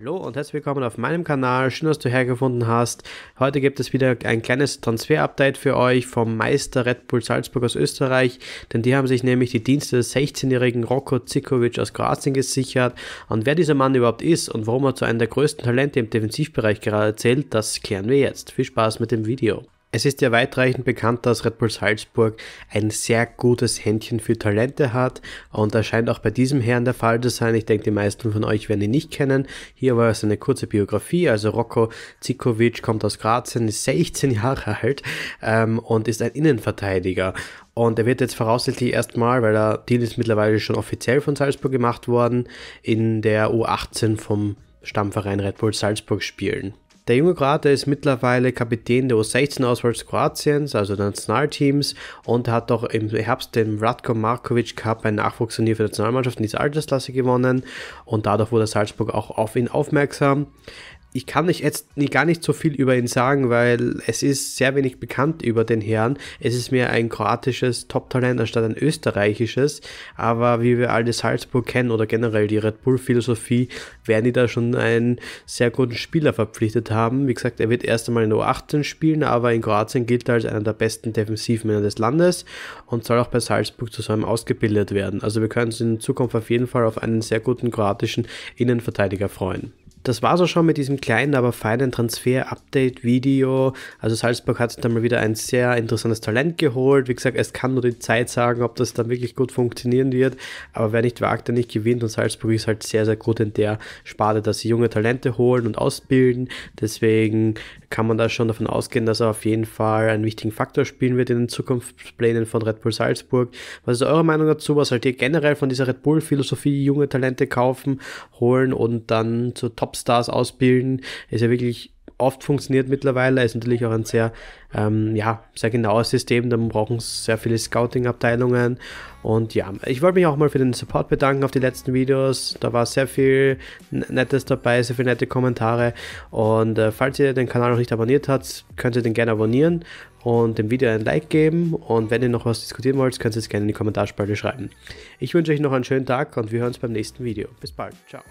Hallo und herzlich willkommen auf meinem Kanal. Schön, dass du hergefunden hast. Heute gibt es wieder ein kleines Transfer-Update für euch vom Meister Red Bull Salzburg aus Österreich, denn die haben sich nämlich die Dienste des 16-jährigen Rocco Zikovic aus Kroatien gesichert. Und wer dieser Mann überhaupt ist und warum er zu einem der größten Talente im Defensivbereich gerade zählt, das klären wir jetzt. Viel Spaß mit dem Video. Es ist ja weitreichend bekannt, dass Red Bull Salzburg ein sehr gutes Händchen für Talente hat und das scheint auch bei diesem Herrn der Fall zu sein. Ich denke, die meisten von euch werden ihn nicht kennen. Hier war es eine kurze Biografie. Also Rocco Zikovic kommt aus Grazien, ist 16 Jahre alt ähm, und ist ein Innenverteidiger. Und er wird jetzt voraussichtlich erstmal, weil der Deal ist mittlerweile schon offiziell von Salzburg gemacht worden, in der U18 vom Stammverein Red Bull Salzburg spielen. Der junge Kroate ist mittlerweile Kapitän der U16-Auswahl Kroatiens, also der Nationalteams, und hat auch im Herbst den Radko Markovic Cup, ein Nachwuchsturnier für die Nationalmannschaft in dieser Altersklasse gewonnen. Und dadurch wurde Salzburg auch auf ihn aufmerksam ich kann euch jetzt gar nicht so viel über ihn sagen, weil es ist sehr wenig bekannt über den Herrn. Es ist mehr ein kroatisches Top-Talent anstatt ein österreichisches. Aber wie wir alle Salzburg kennen oder generell die Red Bull-Philosophie, werden die da schon einen sehr guten Spieler verpflichtet haben. Wie gesagt, er wird erst einmal in der U18 spielen, aber in Kroatien gilt er als einer der besten Defensivmänner des Landes und soll auch bei Salzburg zusammen ausgebildet werden. Also wir können uns in Zukunft auf jeden Fall auf einen sehr guten kroatischen Innenverteidiger freuen. Das war's auch schon mit diesem kleinen, aber feinen Transfer-Update-Video. Also Salzburg hat sich dann mal wieder ein sehr interessantes Talent geholt. Wie gesagt, es kann nur die Zeit sagen, ob das dann wirklich gut funktionieren wird. Aber wer nicht wagt, der nicht gewinnt. Und Salzburg ist halt sehr, sehr gut in der Sparte, dass sie junge Talente holen und ausbilden. Deswegen kann man da schon davon ausgehen, dass er auf jeden Fall einen wichtigen Faktor spielen wird in den Zukunftsplänen von Red Bull Salzburg. Was ist eure Meinung dazu? Was haltet ihr generell von dieser Red Bull-Philosophie? Junge Talente kaufen, holen und dann zu Topstars ausbilden? Ist ja wirklich oft funktioniert mittlerweile. Ist natürlich auch ein sehr, ähm, ja, sehr genaues System. Da brauchen sehr viele Scouting-Abteilungen. Und ja, ich wollte mich auch mal für den Support bedanken auf die letzten Videos. Da war sehr viel Nettes dabei, sehr viele nette Kommentare. Und äh, falls ihr den Kanal noch nicht abonniert habt, könnt ihr den gerne abonnieren und dem Video ein Like geben. Und wenn ihr noch was diskutieren wollt, könnt ihr es gerne in die Kommentarspalte schreiben. Ich wünsche euch noch einen schönen Tag und wir hören uns beim nächsten Video. Bis bald. Ciao.